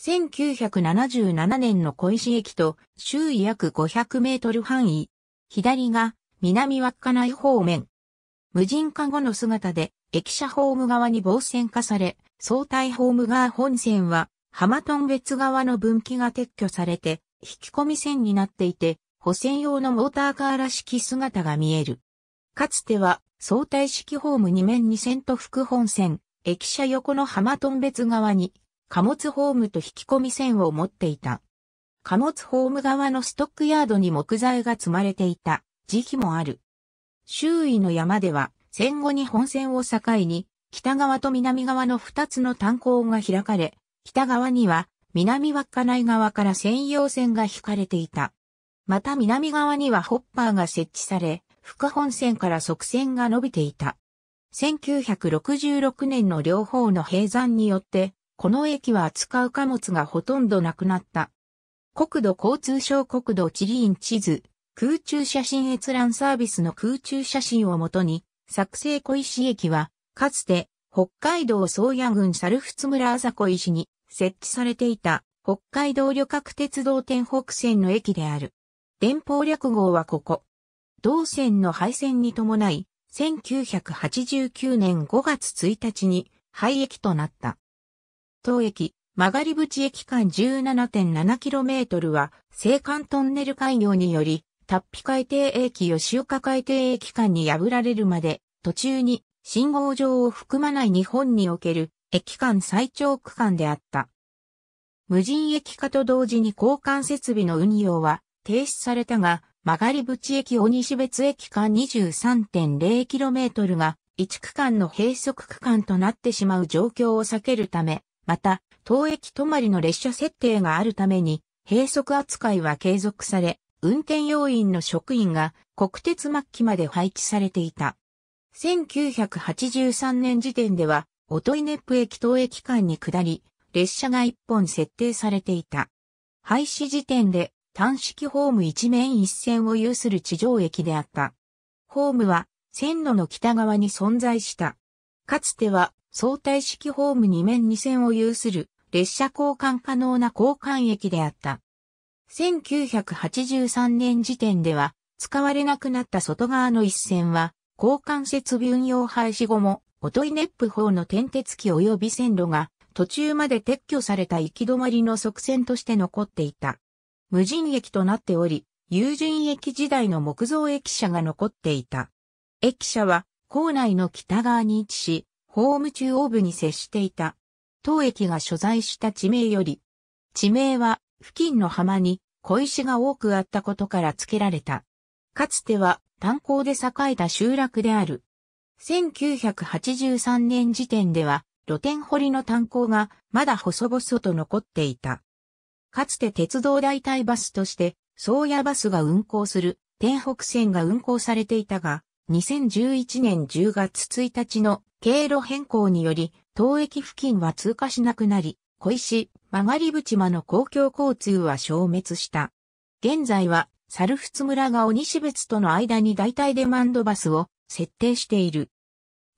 1977年の小石駅と周囲約500メートル範囲。左が南稚内方面。無人化後の姿で駅舎ホーム側に防線化され、相対ホーム側本線は浜トン別側の分岐が撤去されて引き込み線になっていて、補線用のモーターカーらしき姿が見える。かつては相対式ホーム2面2線と副本線、駅舎横の浜トン別側に貨物ホームと引き込み線を持っていた。貨物ホーム側のストックヤードに木材が積まれていた時期もある。周囲の山では戦後に本線を境に北側と南側の2つの炭鉱が開かれ、北側には南稚内側から専用線が引かれていた。また南側にはホッパーが設置され、副本線から側線が伸びていた。1966年の両方の閉山によってこの駅は扱う貨物がほとんどなくなった。国土交通省国土地理院地図、空中写真閲覧サービスの空中写真をもとに、作成小石駅は、かつて、北海道宗谷郡猿払村あざ石に設置されていた北海道旅客鉄道天北線の駅である。電報略号はここ。同線の廃線に伴い、1989年5月1日に廃駅となった。東駅、曲がり口駅間 17.7km は、青函トンネル開業により、達比海底駅吉岡海底駅間に破られるまで、途中に信号場を含まない日本における駅間最長区間であった。無人駅化と同時に交換設備の運用は停止されたが、曲がり口駅大西別駅間 23.0km が一区間の閉塞区間となってしまう状況を避けるため、また、当駅止まりの列車設定があるために、閉塞扱いは継続され、運転要員の職員が国鉄末期まで配置されていた。1983年時点では、音イネップ駅当駅間に下り、列車が1本設定されていた。廃止時点で単式ホーム一面一線を有する地上駅であった。ホームは線路の北側に存在した。かつては相対式ホーム2面2線を有する列車交換可能な交換駅であった。1983年時点では使われなくなった外側の一線は交換設備運用廃止後も音イネップ法の転鉄機及び線路が途中まで撤去された行き止まりの側線として残っていた。無人駅となっており、友人駅時代の木造駅舎が残っていた。駅舎は、校内の北側に位置し、ホーム中央部に接していた。当駅が所在した地名より、地名は付近の浜に小石が多くあったことから付けられた。かつては炭鉱で栄えた集落である。1983年時点では露天掘りの炭鉱がまだ細々と残っていた。かつて鉄道代替バスとして、宗谷バスが運行する天北線が運行されていたが、2011年10月1日の経路変更により、当駅付近は通過しなくなり、小石、曲がり淵間の公共交通は消滅した。現在は、猿払村が鬼市別との間に代替デマンドバスを設定している。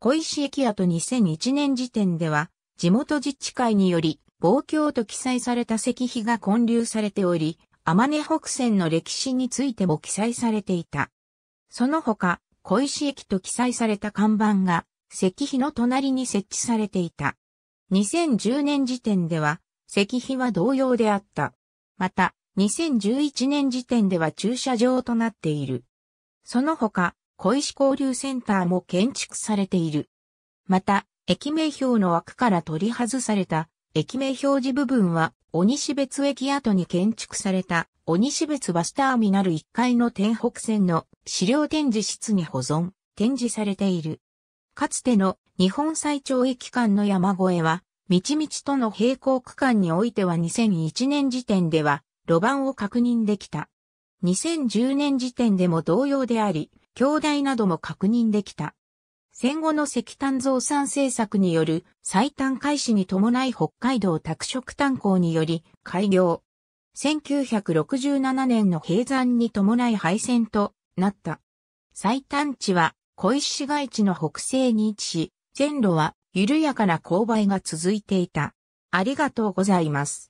小石駅跡2001年時点では、地元自治会により、望郷と記載された石碑が建立されており、天根北線の歴史についても記載されていた。その他、小石駅と記載された看板が石碑の隣に設置されていた。2010年時点では石碑は同様であった。また、2011年時点では駐車場となっている。その他、小石交流センターも建築されている。また、駅名標の枠から取り外された駅名表示部分は、鬼西別駅跡に建築された鬼私物バスターミナル1階の天北線の資料展示室に保存、展示されている。かつての日本最長駅間の山越えは、みちみちとの並行区間においては2001年時点では、路盤を確認できた。2010年時点でも同様であり、兄弟なども確認できた。戦後の石炭増産政策による最短開始に伴い北海道拓殖炭鉱により開業、1967年の閉山に伴い廃線となった。最短地は小石市街地の北西に位置し、線路は緩やかな勾配が続いていた。ありがとうございます。